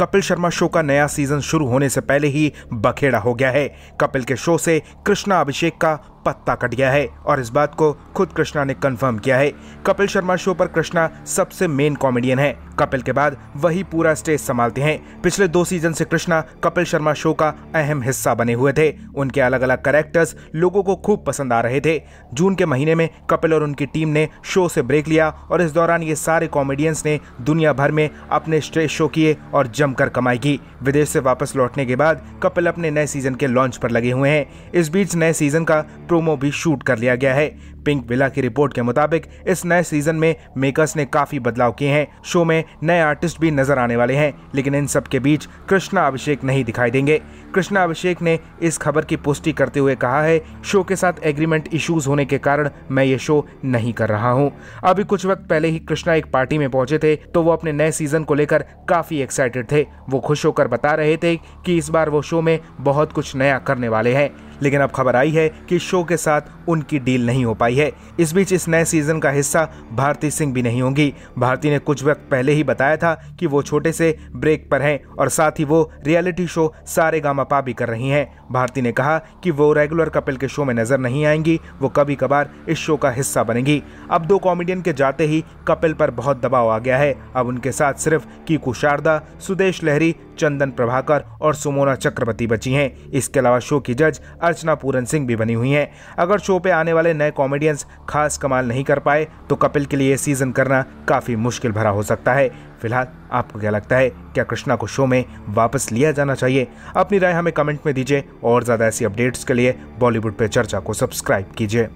Kapil Sharma show का नया season शुरू होने से पहले ही बखेड़ा हो गया है कपिल के शो से कृष्णा अभिषेक का पत्ता कट गया है और इस बात को खुद कृष्णा ने कंफर्म किया है कपिल शर्मा शो पर कृष्णा सबसे मेन कॉमेडियन है कपिल के बाद वही पूरा स्टेज संभालते हैं पिछले दो सीजन से कृष्णा कपिल शर्मा शो का अहम हिस्सा बने हुए थे उनके अलग अलग कैरेक्टर्स लोगों को खूब पसंद आ रहे थे जून के महीने में कपिल और उनकी टीम ने शो से ब्रेक लिया और इस दौरान ये सारे कॉमेडियंस ने दुनिया भर में अपने स्टेज शो किए और जमकर कमाई की विदेश से वापस लौटने के बाद कपिल अपने नए सीजन के लॉन्च पर लगे हुए हैं इस बीच नए सीजन का प्रोमो भी शूट कर लिया गया है पिंक विला की रिपोर्ट के मुताबिक इस नए सीजन में मेकर्स ने काफी बदलाव किए हैं शो में नए आर्टिस्ट भी नजर आने वाले हैं लेकिन इन सब के बीच कृष्णा अभिषेक नहीं दिखाई देंगे कृष्णा अभिषेक ने इस खबर की पुष्टि करते हुए कहा है शो के साथ एग्रीमेंट इश्यूज होने के कारण मैं ये शो नहीं कर रहा हूँ अभी कुछ वक्त पहले ही कृष्णा एक पार्टी में पहुंचे थे तो वो अपने नए सीजन को लेकर काफी एक्साइटेड थे वो खुश होकर बता रहे थे कि इस बार वो शो में बहुत कुछ नया करने वाले हैं लेकिन अब खबर आई है कि शो के साथ उनकी डील नहीं हो पाई है इस बीच इस नए सीजन का हिस्सा भारती सिंह भी नहीं होंगी भारती ने कुछ वक्त पहले ही बताया था कि वो छोटे से ब्रेक पर हैं और साथ ही वो रियलिटी शो सारे गामापा भी कर रही हैं भारती ने कहा कि वो रेगुलर कपिल के शो में नजर नहीं आएंगी वो कभी कभार इस शो का हिस्सा बनेंगी अब दो कॉमेडियन के जाते ही कपिल पर बहुत दबाव आ गया है अब उनके साथ सिर्फ कीकू शारदा सुदेश लहरी चंदन प्रभाकर और सुमोना चक्रवर्ती बची हैं इसके अलावा शो की जज अर्चना पूरन सिंह भी बनी हुई हैं अगर शो पे आने वाले नए कॉमेडियंस खास कमाल नहीं कर पाए तो कपिल के लिए सीजन करना काफ़ी मुश्किल भरा हो सकता है फिलहाल आपको क्या लगता है क्या कृष्णा को शो में वापस लिया जाना चाहिए अपनी राय हमें कमेंट में दीजिए और ज़्यादा ऐसी अपडेट्स के लिए बॉलीवुड पे चर्चा को सब्सक्राइब कीजिए